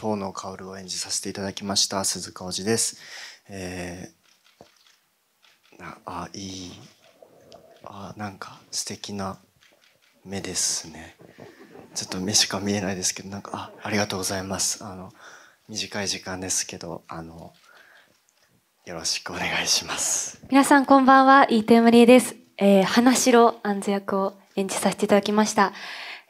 遠野薫を演じさせていただきました鈴鹿おじです。えー、あいいあなんか素敵な目ですね。ちょっと目しか見えないですけどなんかあありがとうございます。あの短い時間ですけどあのよろしくお願いします。皆さんこんばんはテ田マリエです。えー、花城安ズ役を演じさせていただきました。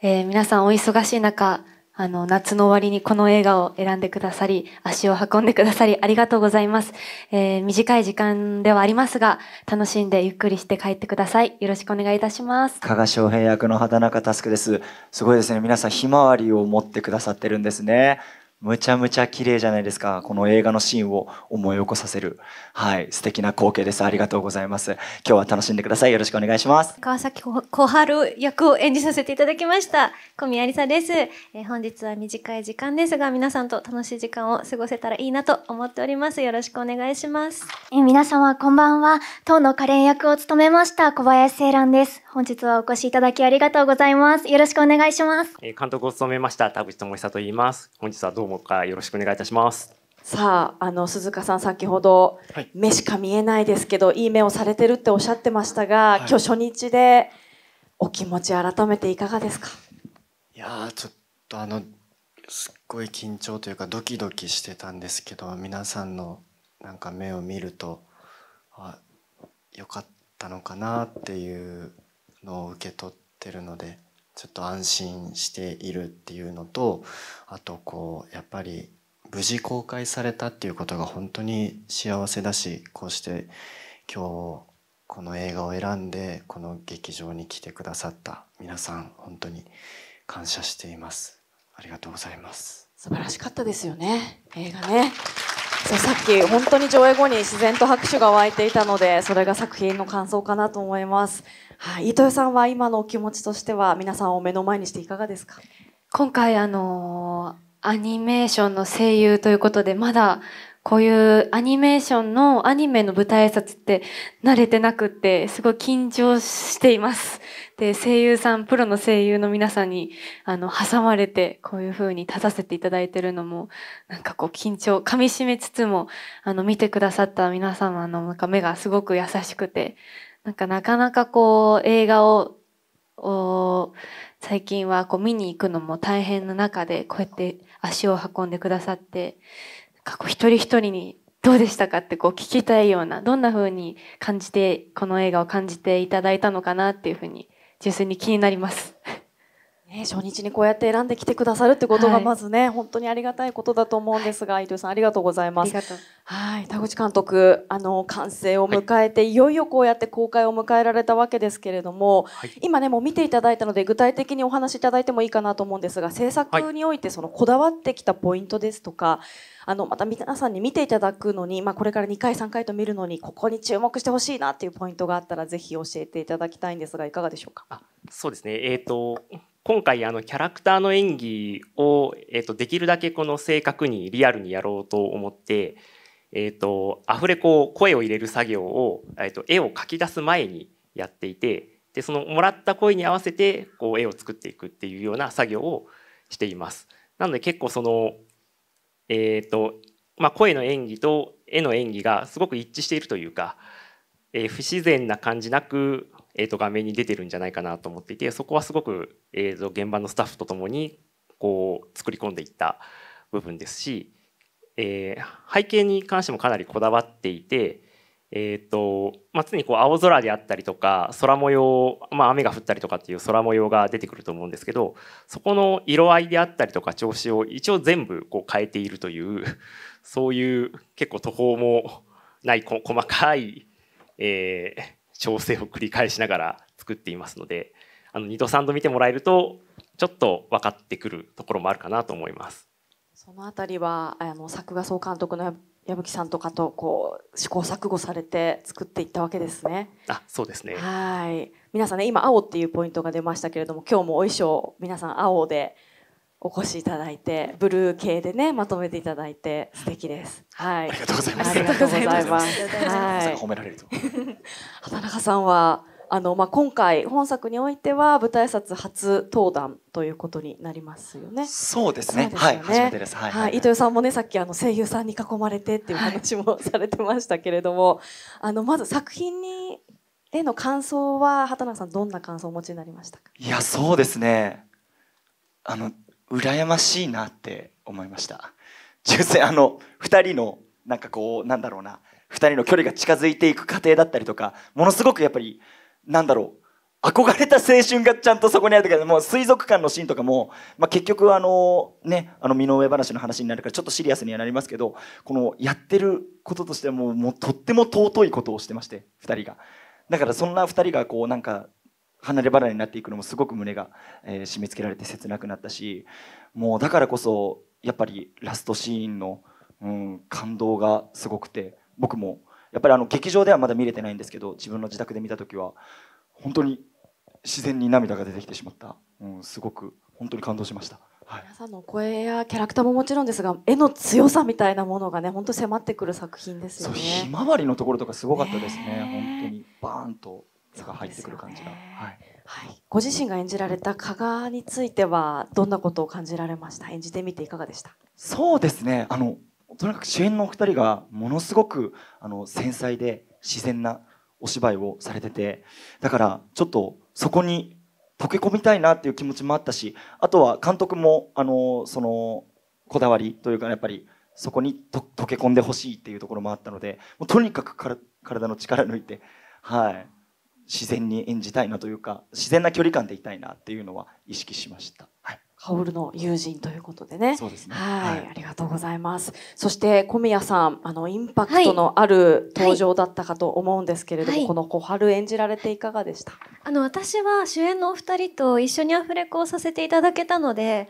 えー、皆さんお忙しい中あの、夏の終わりにこの映画を選んでくださり、足を運んでくださり、ありがとうございます。えー、短い時間ではありますが、楽しんでゆっくりして帰ってください。よろしくお願いいたします。加賀翔平役の畑中佑です。すごいですね。皆さん、ひまわりを持ってくださってるんですね。むちゃむちゃ綺麗じゃないですか。この映画のシーンを思い起こさせる。はい。素敵な光景です。ありがとうございます。今日は楽しんでください。よろしくお願いします。川崎小春役を演じさせていただきました。小宮ありさです、えー、本日は短い時間ですが、皆さんと楽しい時間を過ごせたらいいなと思っております。よろしくお願いします。えー、皆様こんばんは。当のカレン役を務めました小林聖蘭です。本日はお越しいただきありがとうございます。よろしくお願いします。えー、監督を務めました田口智久と言います。本日はどうもも回よろしくお願いいたします。さあ、あの鈴鹿さん、先ほど、はい、目しか見えないですけど、いい目をされてるっておっしゃってましたが、はい、今日初日で。お気持ち改めていかがですか。いやちょっとあの、すっごい緊張というか、ドキドキしてたんですけど、皆さんの。なんか目を見ると、あ、よかったのかなっていうのを受け取ってるので。ちょっと安心しているっていうのとあとこうやっぱり無事公開されたっていうことが本当に幸せだしこうして今日この映画を選んでこの劇場に来てくださった皆さん本当に感謝していますありがとうございます素晴らしかったですよね映画ねそうさっき本当に上映後に自然と拍手が湧いていたのでそれが作品の感想かなと思いますはい、伊藤さんは今のお気持ちとしては皆さんを目の前にしていかがですか今回あのアニメーションの声優ということでまだこういうアニメーションのアニメの舞台挨拶って慣れてなくってすごい緊張しています。で 声優さんプロの声優の皆さんにあの挟まれてこういう風に立たせていただいてるのもなんかこう緊張かみしめつつもあの見てくださった皆様のなんか目がすごく優しくてなんかなかなかこう映画を最近はこう見に行くのも大変な中でこうやって足を運んでくださって過去一人一人にどうでしたかってこう聞きたいようなどんな風に感じてこの映画を感じていただいたのかなっていう風に純粋に気になります。ね、初日にこうやって選んできてくださるってことがまずね、はい、本当にありがたいことだと思うんですが、はい、伊藤さんありがとうございます。はい、田口監督、あの完成を迎えて、はい、いよいよこうやって公開を迎えられたわけですけれども、はい、今ねもう見ていただいたので具体的にお話しいただいてもいいかなと思うんですが、制作においてそのこだわってきたポイントですとか。あのまた皆さんに見ていただくのに、まあ、これから2回3回と見るのにここに注目してほしいなっていうポイントがあったらぜひ教えていただきたいんですがいかがでしょうかそうですね、えーと今回あのキャラクターの演技を、えー、とできるだけこの正確にリアルにやろうと思って、えー、とアフレコ声を入れる作業を、えー、と絵を描き出す前にやっていてでそのもらった声に合わせてこう絵を作っていくっていうような作業をしています。なので結構その、えーとまあ、声の演技と絵の演技がすごく一致しているというか、えー、不自然な感じなくえー、と画面に出てるんじゃないかなと思っていてそこはすごく、えー、と現場のスタッフとともにこう作り込んでいった部分ですし、えー、背景に関してもかなりこだわっていて、えーとまあ、常にこう青空であったりとか空模様、まあ、雨が降ったりとかっていう空模様が出てくると思うんですけどそこの色合いであったりとか調子を一応全部こう変えているというそういう結構途方もない細かい、えー、調整を繰り返しながら作っていますのであの2度3度見てもらえるとちょっと分かってくるところもあるかなと思います。そのあたりはあの作画総監督の矢吹さんとかとこう試行錯誤されて作っていったわけですね。あ、そうですね。はい。皆さんね今青っていうポイントが出ましたけれども、今日もお衣装皆さん青でお越しいただいてブルー系でねまとめていただいて素敵です。はい。ありがとうございます。ありがとうございます。はい。褒められると。畑中さんはあのまあ今回本作においては舞台挨初登壇ということになりますよね。そうですね。すねはい。初めてです。はい。はい、糸、は、井、い、さんもねさっきあの声優さんに囲まれてっていう話もされてましたけれども、あのまず作品にへの感想は畑中さんどんな感想をお持ちになりましたか。いやそうですね。あの羨ましいなって思いました純粋あの2人のなんかこうなんだろうな2人の距離が近づいていく過程だったりとかものすごくやっぱりなんだろう憧れた青春がちゃんとそこにあるけども水族館のシーンとかも、まあ、結局あのねあの身の上話の話になるからちょっとシリアスにはなりますけどこのやってることとしてはもうもうとっても尊いことをしてまして2人がだからそんな2人がこうなんか離れ離れになっていくのもすごく胸が、えー、締め付けられて切なくなったしもうだからこそやっぱりラストシーンの、うん、感動がすごくて僕もやっぱりあの劇場ではまだ見れてないんですけど自分の自宅で見た時は本当に自然に涙が出てきてしまった、うん、すごく本当に感動しました。はい、皆さんの声やキャラクターももちろんですが絵の強さみたいなものがね本当迫ってくる作品ですよね。ひまわりのところとかすごかったですね、ね本当にバーンとが入ってくる感じが、ね、はい、はい、ご自身が演じられた加賀についてはどんなことを感じられました演じてみていかがでしたそうですねあのとにかく主演のお二人がものすごくあの繊細で自然なお芝居をされててだからちょっとそこに溶け込みたいなっていう気持ちもあったしあとは監督もあのそのこだわりというかやっぱりそこにと溶け込んでほしいっていうところもあったのでもうとにかくから体の力抜いてはい自然に演じたいなというか自然な距離感でいたいなっていうのは意識しました。はい薫の友人ということでね。そうですね。はい、はい、ありがとうございます。そして小宮さん、あのインパクトのある登場だったかと思うんですけれども、はいはい、この小春演じられていかがでした？あの私は主演のお二人と一緒にアフレコをさせていただけたので、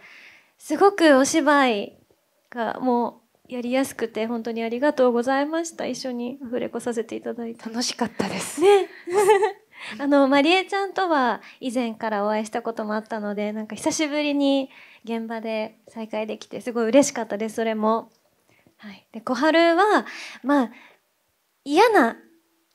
すごくお芝居がもうやりやすくて本当にありがとうございました一緒にアフレコさせていただいて楽しかったですね あの、まりえちゃんとは以前からお会いしたこともあったので、なんか久しぶりに現場で再会できて、すごい嬉しかったです、それも。はい。で、小春は、まあ、嫌な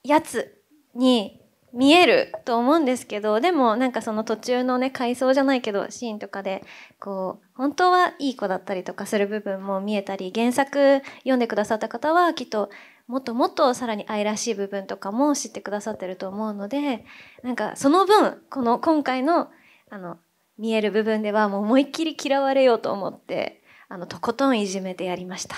やつに見えると思うんですけど、でもなんかその途中のね、回想じゃないけど、シーンとかで、こう、本当はいい子だったりとかする部分も見えたり、原作読んでくださった方はきっともっともっとさらに愛らしい部分とかも知ってくださってると思うのでなんかその分この今回のあの見える部分ではもう思いっきり嫌われようと思ってあのとことんいじめてやりました。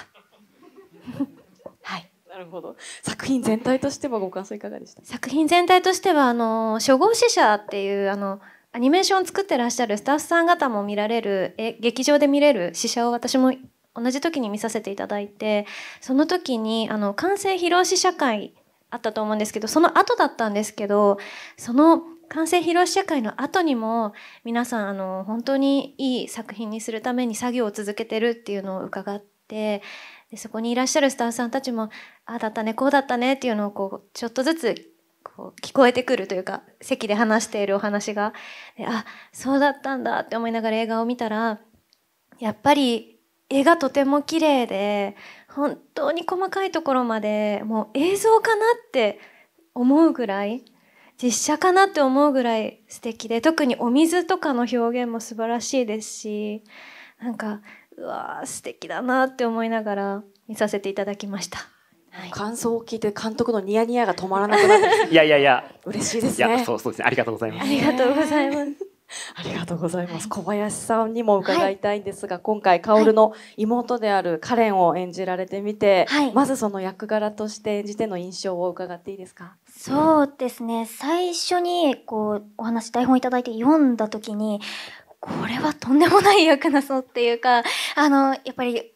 はいなるほど作品全体としてはご感想いかがでした作品全体としてはあの初号死者っていうあのアニメーションを作ってらっしゃるスタッフさん方も見られるえ劇場で見れる死者を私も同じ時に見させていただいてその時にあの完成披露試写会あったと思うんですけどその後だったんですけどその完成披露試写会の後にも皆さんあの本当にいい作品にするために作業を続けてるっていうのを伺ってでそこにいらっしゃるスタッフさんたちもああだったねこうだったねっていうのをこうちょっとずつこう聞こえてくるというか席で話しているお話がであそうだったんだって思いながら映画を見たらやっぱり絵がとても綺麗で本当に細かいところまでもう映像かなって思うぐらい実写かなって思うぐらい素敵で特にお水とかの表現も素晴らしいですしなんかうわー素敵だなって思いながら見させていただきました。はい、感想を聞いて監督のニヤニヤが止まらなくなっていやいやいや嬉しいですねいやそうそうですねありがとうございますありがとうございます ありがとうございます。小林さんにも伺いたいんですが、はい、今回薫の妹であるカレンを演じられてみて、はい、まずその役柄として演じての印象を伺っていいですか。そうですね。最初にこうお話台本いただいて読んだ時に、これはとんでもない役なぞっていうか、あのやっぱり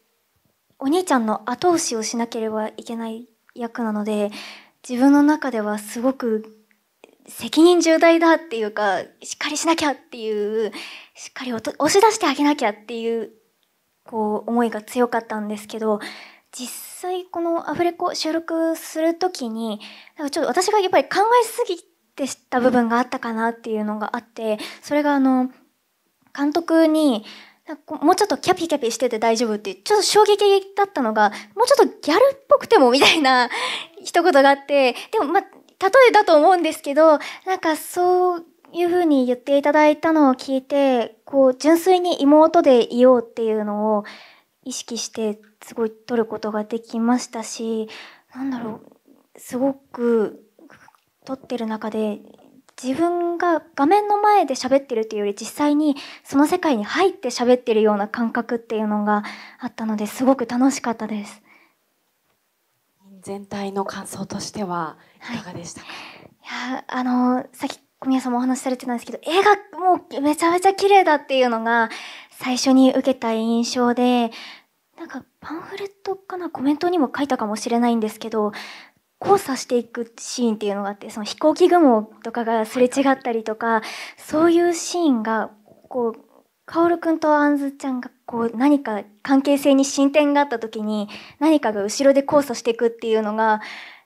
お兄ちゃんの後押しをしなければいけない役なので、自分の中ではすごく責任重大だっていうかしっかりしなきゃっていうしっかり押し出してあげなきゃっていうこう思いが強かったんですけど実際このアフレコ収録する時になんかちょっと私がやっぱり考えすぎてした部分があったかなっていうのがあってそれがあの監督にもうちょっとキャピキャピしてて大丈夫ってちょっと衝撃だったのがもうちょっとギャルっぽくてもみたいな一言があってでもまあ例えだと思うんですけど、なんかそういうふうに言っていただいたのを聞いて、こう、純粋に妹でいようっていうのを意識して、すごい取ることができましたし、なんだろう、すごく撮ってる中で、自分が画面の前で喋ってるっていうより実際にその世界に入って喋ってるような感覚っていうのがあったのですごく楽しかったです。全体の感想としてはいかがでしたか、はい、いやあのさっき小宮さんもお話しされてたんですけど絵がもうめちゃめちゃ綺麗だっていうのが最初に受けた印象でなんかパンフレットかなコメントにも書いたかもしれないんですけど交差していくシーンっていうのがあってその飛行機雲とかがすれ違ったりとかそういうシーンがこう薫君とあんずちゃんがこう何か関係性に進展があった時に何かが後ろで交差していくっていうのが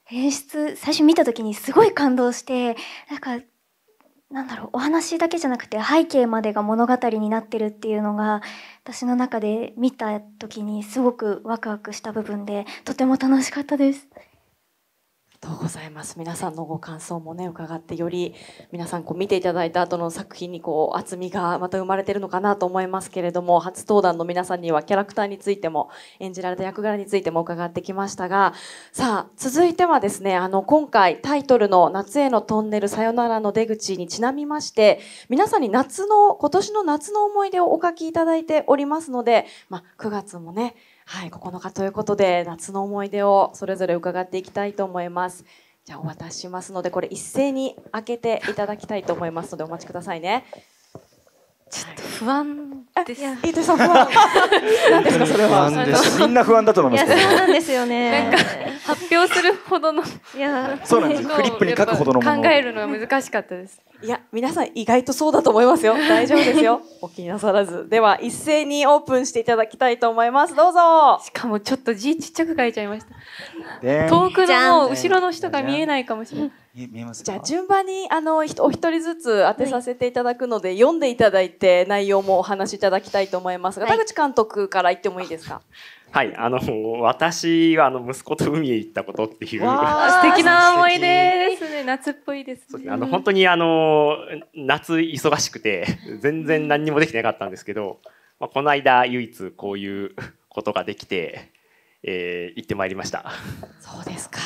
演出最初見た時にすごい感動してなんかなんだろうお話だけじゃなくて背景までが物語になってるっていうのが私の中で見た時にすごくワクワクした部分でとても楽しかったです。とうございます皆さんのご感想もね伺ってより皆さんこう見ていただいた後の作品にこう厚みがまた生まれてるのかなと思いますけれども初登壇の皆さんにはキャラクターについても演じられた役柄についても伺ってきましたがさあ続いてはですねあの今回タイトルの「夏へのトンネルさよならの出口」にちなみまして皆さんに夏の今年の夏の思い出をお書きいただいておりますので、まあ、9月もねはい、9日ということで夏の思い出をそれぞれ伺っていきたいと思います。じゃあお渡ししますのでこれ一斉に開けていただきたいと思いますのでお待ちくださいね。ちょっと不安です。伊藤さん不安。な んですかそれは。みんな不安だと思います。そうなんですよね。発表するほどのいやそうなんです。フリップに書くほどの考えるのが難しかったです。いや皆さん意外とそうだと思いますよ。大丈夫ですよ。お気になさらず。では一斉にオープンしていただきたいと思います。どうぞ。しかもちょっと字ちっちゃく書いちゃいました。遠くの後ろの人が見えないかもしれない。じゃあ順番にあのお一人ずつ当てさせていただくので、はい、読んでいただいて内容もお話しいただきたいと思いますが、はい、田口監督から言ってもいいですか。はい、あの私はあの息子と海へ行ったことっていう 素敵な思い出ですね。夏っぽいです、ね、あの本当にあの夏忙しくて全然何もできてなかったんですけど、まあこの間唯一こういうことができて、えー、行ってまいりました。そうですか。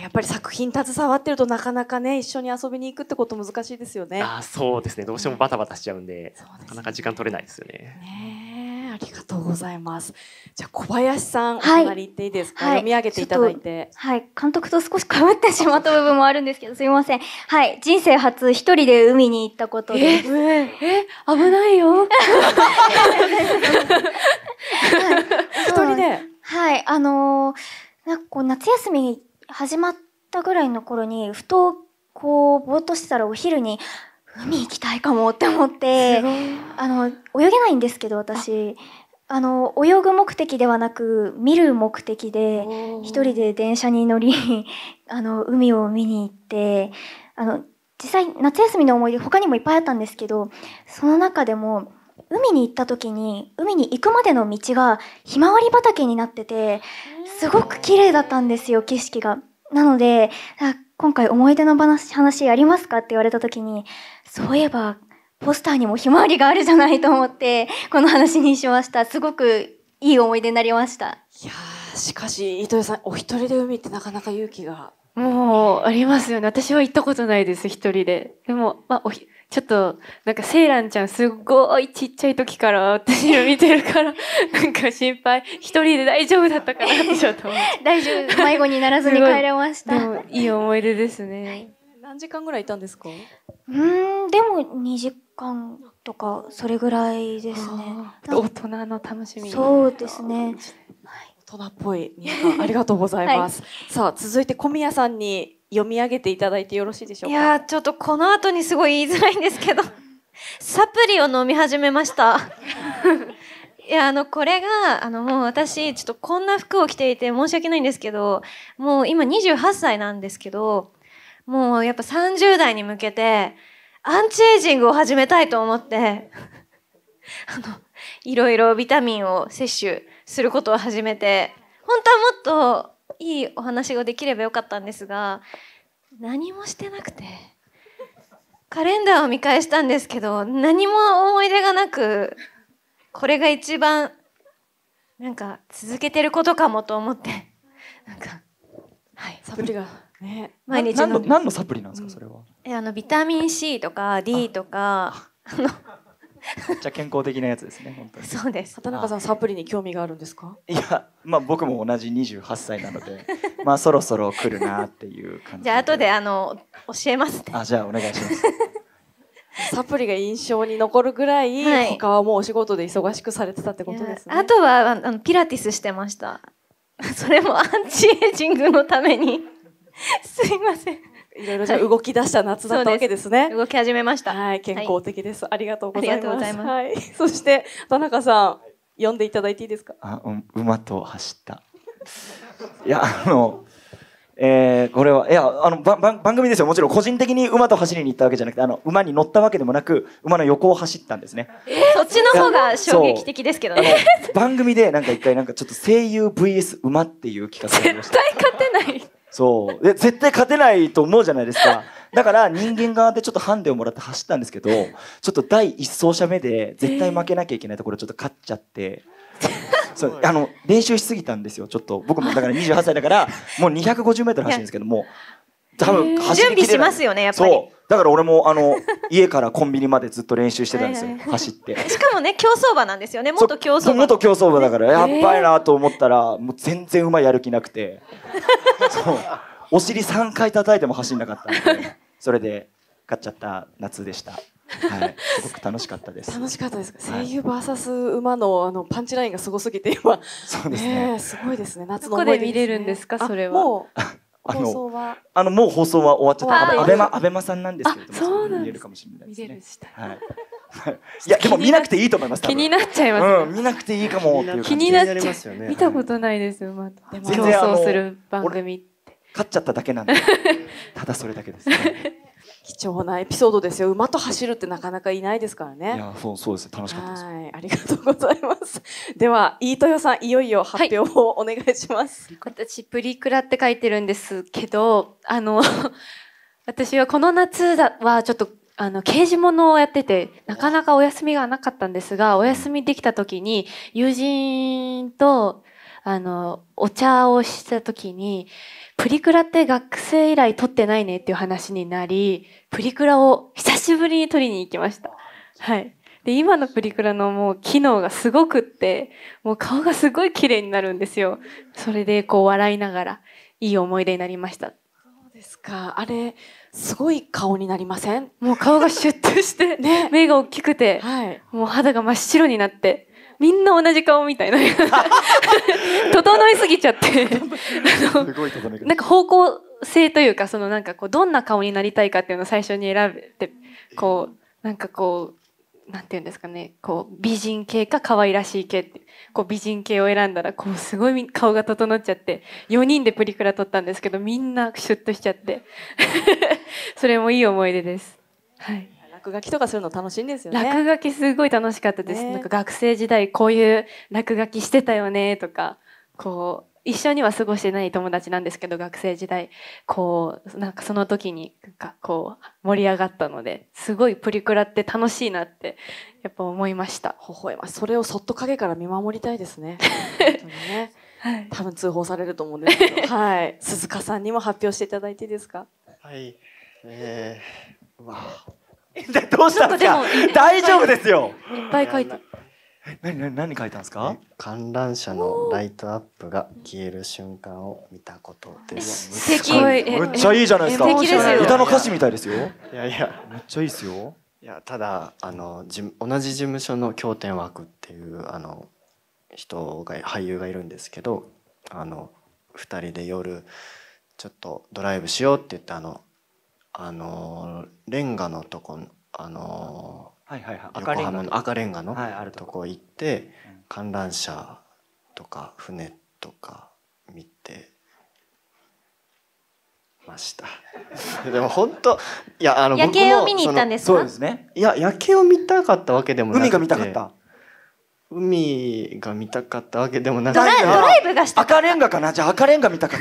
やっぱり作品携わってるとなかなかね一緒に遊びに行くってこと難しいですよね。あそうですねどうしてもバタバタしちゃうんでうんでね、なかなか時間取れないですよね。ねありがとうございます。じゃ小林さん、はい、お隣行っていいですか、はい、読み上げていただいて。はい、監督と少しかぶってしまった部分もあるんですけど、すみません。はい、人生初一人で海に行ったことです。ええ危ないよ。一 はい、人で。はい、あのー、なんかこう夏休み始まったぐらいの頃にふとこうぼーっとしてたらお昼に海行きたいかもって思ってあの泳げないんですけど私あの泳ぐ目的ではなく見る目的で一人で電車に乗りあの海を見に行ってあの実際夏休みの思い出他にもいっぱいあったんですけどその中でも海に行った時に海に行くまでの道がひまわり畑になっててすごく綺麗だったんですよ景色が。なので今回思い出の話話ありますかって言われた時にそういえばポスターにもひまわりがあるじゃないと思ってこの話にしましたすごくいい思い出になりましたいやしかし糸井さんお一人で海ってなかなか勇気がもうありますよね私は行ったことないです一人ででも、まあ、おひちょっとなんかセイランちゃんすごいちっちゃい時から私を見てるから なんか心配一人で大丈夫だったかなってちょっと大丈夫迷子にならずに帰れました いいい思い出ですね、何時間ぐらいいたんですかうんでも2時間とかそれぐらいですね大人の楽しみそうですね、はい、大人っぽい ありがとうございます、はい、さあ続いて小宮さんに読み上げていただいてよろしいでしょうかいやちょっとこの後にすごい言いづらいんですけど サプリを飲み始めました いやあのこれがあのもう私ちょっとこんな服を着ていて申し訳ないんですけどもう今28歳なんですけどもうやっぱ30代に向けてアンチエイジングを始めたいと思って あのいろいろビタミンを摂取することを始めて本当はもっといいお話ができればよかったんですが何もしてなくてカレンダーを見返したんですけど何も思い出がなくこれが一番なんか続けてることかもと思ってなんかはいサプリが。ね、毎日何のサプリなんですかそれは、えあのビタミン C とか D とかあのめっちゃ健康的なやつですね。本当に。そうです。畑中さん、サプリに興味があるんですか。いや、まあ、僕も同じ二十八歳なので、まあ、そろそろ来るなっていう感じ。じゃあ、後で、あの、教えます、ね、あ、じゃあ、お願いします。サプリが印象に残るぐらい、はい、他はもうお仕事で忙しくされてたってことですね。あとはあのピラティスしてました。それもアンチエイジングのために すいません。いろいろじゃ動き出した夏だったわけですね。はい、す動き始めました。はい、健康的です。ありがとうございます。いますはい、そして田中さん、読んでいただいていいですか。あ、うん、馬と走った。いや、あの。えー、これはいやあの番組ですよもちろん個人的に馬と走りに行ったわけじゃなくてあの馬に乗ったわけでもなく馬の横を走ったんですね、えー、そっちの方が衝撃的ですけどね番組でなんか一回なんかちょっと声優 VS 馬っていう企画を絶対勝てないそうで絶対勝てないと思うじゃないですかだから人間側でちょっとハンデをもらって走ったんですけどちょっと第1走者目で絶対負けなきゃいけないところちょっと勝っちゃって。そうあの練習しすぎたんですよちょっと僕もだから28歳だからもう 250m 走るんですけども多分準備しますよねやっぱりそうだから俺もあの 家からコンビニまでずっと練習してたんですよ、はいはい、走ってしかもね競走馬なんですよね元競走馬元競走馬だから、やっばいなと思ったらもう全然馬やる気なくて そうお尻3回叩いても走んなかったんでそれで買っちゃった夏でした。はい、すごく楽しかったです。楽しかったです。声優バーサス馬のあのパンチラインがすごすぎて今。そうですね。ねすごいですね。夏の思い出、ね、どこで見れるんですかそれは。もうあのあのもう放送は終わっちゃった。あのアベマアベマさんなんですけれども、見れるかもしれないですね。はい。いやでも見なくていいと思います。気になっちゃいます。見なくていいかもっていう気になっちゃいますよね。見たことないですよ。まあ、競争する番組って。勝っちゃっただけなんで。ただそれだけです。貴重なエピソードですよ。馬と走るってなかなかいないですからね。いや、そう、そうです。楽しかったです。はい、ありがとうございます。では、飯豊さん、いよいよ発表をお願いします。はい、私、プリクラって書いてるんですけど、あの 私はこの夏だはちょっとあの、刑事物をやってて、なかなかお休みがなかったんですが、お休みできた時に、友人とあの、お茶をした時に、プリクラって学生以来撮ってないねっていう話になり、プリクラを久しぶりに撮りに行きました。はい。で、今のプリクラのもう機能がすごくって、もう顔がすごい綺麗になるんですよ。それでこう笑いながら、いい思い出になりました。ですか。あれ、すごい顔になりませんもう顔がシュッとして、ね、目が大きくて、はい、もう肌が真っ白になって、みんな同じ顔みたいな整いすぎちゃってなんか方向性というかそのなんかこうどんな顔になりたいかっていうのを最初に選べてこうなんかこうなんていうんですかねこう美人系か可愛らしい系ってこう美人系を選んだらこうすごい顔が整っちゃって4人でプリクラ撮ったんですけどみんなシュッとしちゃって それもいい思い出です。はい落書きとかするの楽しいんですよね。落書きすごい楽しかったです。ね、なんか学生時代こういう落書きしてたよねとか、こう一緒には過ごしてない友達なんですけど学生時代こうなんかその時にこう盛り上がったのですごいプリクラって楽しいなってやっぱ思いました微笑まそれをそっと影から見守りたいですね 多分通報されると思うんですけど はい鈴鹿さんにも発表していただいていいですかはいえー、うわえ、どうしたんですか大丈夫ですよいっぱい書いて何何何書いたんですか観覧車のライトアップが消える瞬間を見たことですめっちゃいいじゃないですか歌の歌詞みたいですよいやいやめっちゃいいですよいやただあのじ同じ事務所の経典枠っていうあの人が俳優がいるんですけどあの二人で夜ちょっとドライブしようって言ってあのあのレンガのとこあのはいはいはい、横浜の赤レンガのとこ行って観覧車とか船とか見てました でも本当いやあの夜景を見に行ったんですかそうですねいや夜景を見たかったわけでもなく海が見たかった海が見たかったわけでもなくドラドライブがした赤レンガかなじゃあ赤レンガ見たかっ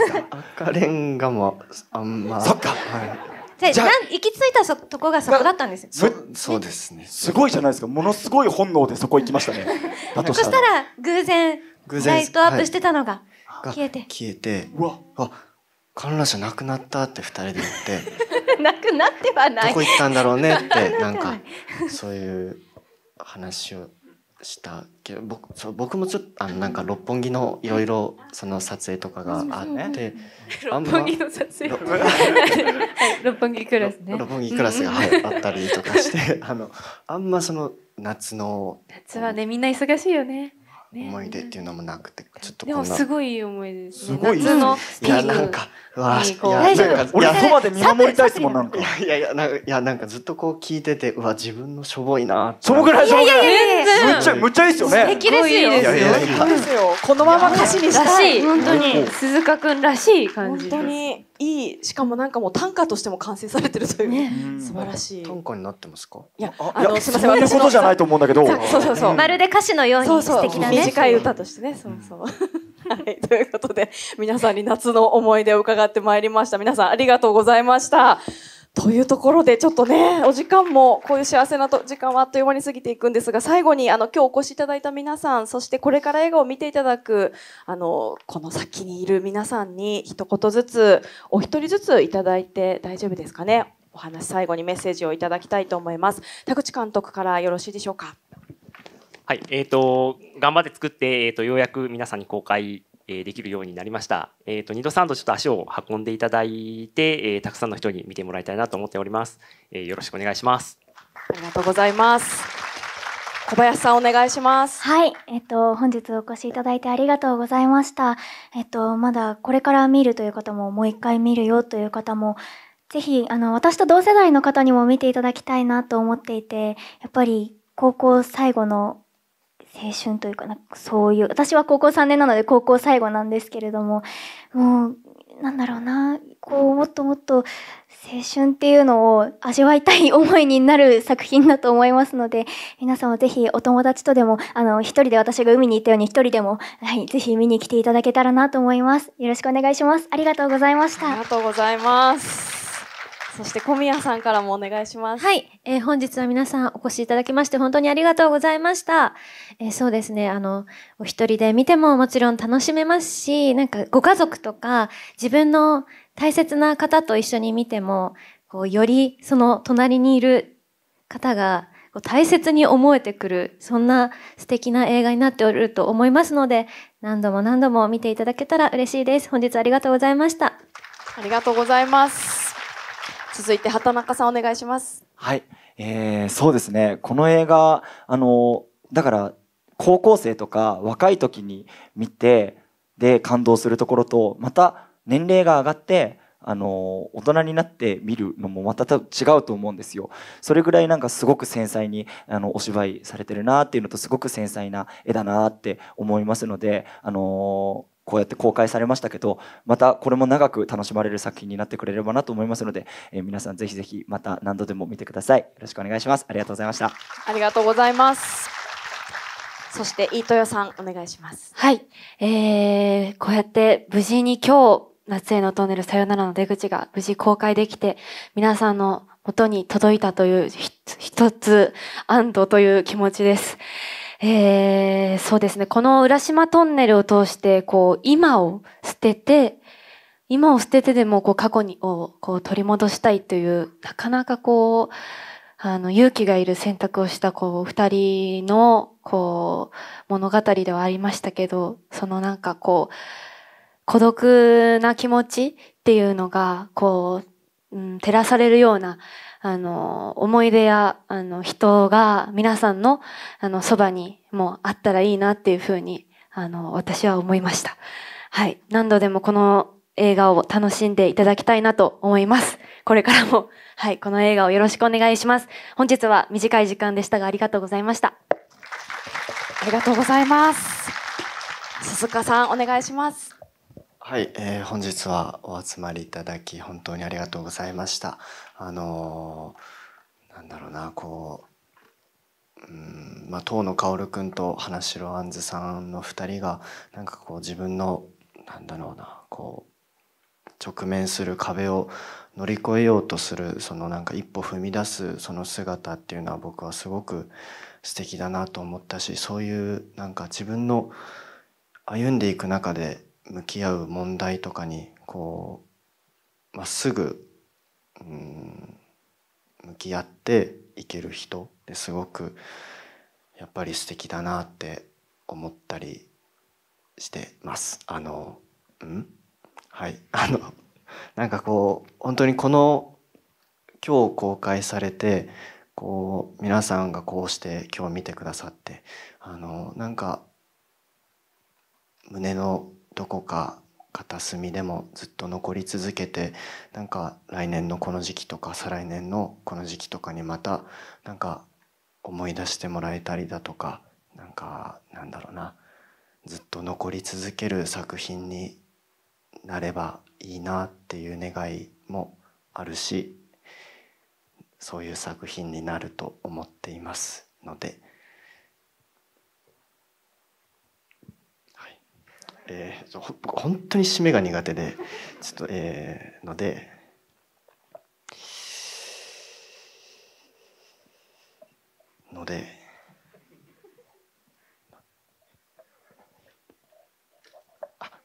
た赤レンガもあんまそっか、はいじゃ行き着いたそとこがそこだったんですよそうですねすごいじゃないですかものすごい本能でそこ行きましたね とそしたら偶然ライトアップしてたのが消えて、消えてうわあ観覧車なくなったって二人で言って なくなってはないどこ行ったんだろうねって なんかそういう話をしたけど僕そう僕もちょっとあのなんか六本木のいろいろその撮影とかがあって 六本木の撮影 六本木クラスね六本木クラスが、はい、あったりとかして あのあんまその夏の夏はねみんな忙しいよね思い出っていうのもなくて、ちょっとでもすごい思い出す、ごいいやなんかわあいやなんか俺そばで見守りたいですもんなんかいやいやなんいやなんかずっとこう聞いててうわ自分のしょぼいなそのぐらいしょぼいむっちゃむっちゃいいですよね。素敵ですよ。このまま歌詞にしたい。本当に鈴鹿くんらしい感じ。本当にいい。しかもなんかもう短歌としても完成されてるという素晴らしい。短歌になってますか。いやあのすみません私の。そういうことじゃないと思うんだけど。そうそうそう。まるで歌詞のように素敵なね。短い歌としてね。そうそう。はい、ということで皆さんに夏の思い出を伺ってまいりました皆さんありがとうございました。というところでちょっとねお時間もこういう幸せなと時間はあっという間に過ぎていくんですが最後にあの今日お越しいただいた皆さんそしてこれから映画を見ていただくあのこの先にいる皆さんに一言ずつお一人ずついただいて大丈夫ですかねお話最後にメッセージをいただきたいと思います田口監督からよろしいでしょうかはいえーと、頑張って作って、えーとようやく皆さんに公開えできるようになりました。えっ、ー、と、二度三度ちょっと足を運んでいただいて、えー、たくさんの人に見てもらいたいなと思っております。えー、よろしくお願いします。ありがとうございます。小林さんお願いします。はい、えっと本日お越しいただいてありがとうございました。えっとまだこれから見るという方ももう一回見るよという方もぜひあの私と同世代の方にも見ていただきたいなと思っていて、やっぱり高校最後の青春というかなんかそういう私は高校3年なので高校最後なんですけれどももうなんだろうなこうもっともっと青春っていうのを味わいたい思いになる作品だと思いますので、皆さんもぜひお友達とでも、あの、一人で私が海に行ったように一人でも、はい、ぜひ見に来ていただけたらなと思います。よろしくお願いします。ありがとうございました。ありがとうございます。そして小宮さんからもお願いします。はい。えー、本日は皆さんお越しいただきまして本当にありがとうございました。えー、そうですね。あの、お一人で見てももちろん楽しめますし、なんかご家族とか自分の大切な方と一緒に見ても、こう、よりその隣にいる方が大切に思えてくる、そんな素敵な映画になっておると思いますので、何度も何度も見ていただけたら嬉しいです。本日ありがとうございました。ありがとうございます。続いて畑中さんお願いします。はい、えー、そうですね。この映画あのだから高校生とか若い時に見てで感動するところとまた年齢が上がってあの大人になって見るのもまた多分違うと思うんですよそれぐらいなんかすごく繊細にあのお芝居されてるなっていうのとすごく繊細な絵だなって思いますのであのこうやって公開されましたけどまたこれも長く楽しまれる作品になってくれればなと思いますので、えー、皆さんぜひぜひまた何度でも見てくださいよろしくお願いしますありがとうございましたありがとうございますそして飯豊さんお願いしますはい、えー、こうやって無事に今日夏へのトンネルさよならの出口が無事公開できて皆さんの元に届いたという一つ安堵という気持ちです。えー、そうですね。この浦島トンネルを通して、こう、今を捨てて、今を捨ててでも、こう、過去にを、こう、取り戻したいという、なかなかこう、あの、勇気がいる選択をした、こう、二人の、こう、物語ではありましたけど、そのなんかこう、孤独な気持ちっていうのが、こう、うん、照らされるような、あの、思い出や、あの、人が皆さんの、あの、そばにもあったらいいなっていうふうに、あの、私は思いました。はい。何度でもこの映画を楽しんでいただきたいなと思います。これからも、はい、この映画をよろしくお願いします。本日は短い時間でしたがありがとうございました。ありがとうございます。鈴鹿さん、お願いします。はい、えー、本日はお集まりいただき本当にありがとうございました。あのなんだろうなこう、うんまあ、遠野薫君と花城杏子さんの2人がなんかこう自分のなんだろうなこう直面する壁を乗り越えようとするそのなんか一歩踏み出すその姿っていうのは僕はすごく素敵だなと思ったしそういうなんか自分の歩んでいく中で向き合う問題とかにこうまっすぐうん向き合っていける人ってすごくやっぱり素敵だなって思ったりしてます。あのんはい あのなんかこう本当にこの今日公開されてこう皆さんがこうして今日見てくださってあのなんか胸のどこか片隅でもずっと残り続けてなんか来年のこの時期とか再来年のこの時期とかにまたなんか思い出してもらえたりだとかなんかなんだろうなずっと残り続ける作品になればいいなっていう願いもあるしそういう作品になると思っていますので。えー、僕本当に締めが苦手でちょっと、えー、のでので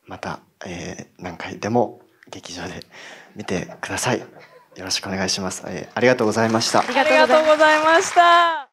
また、えー、何回でも劇場で見てくださいよろしくお願いします、えー、ありがとうございましたありがとうございました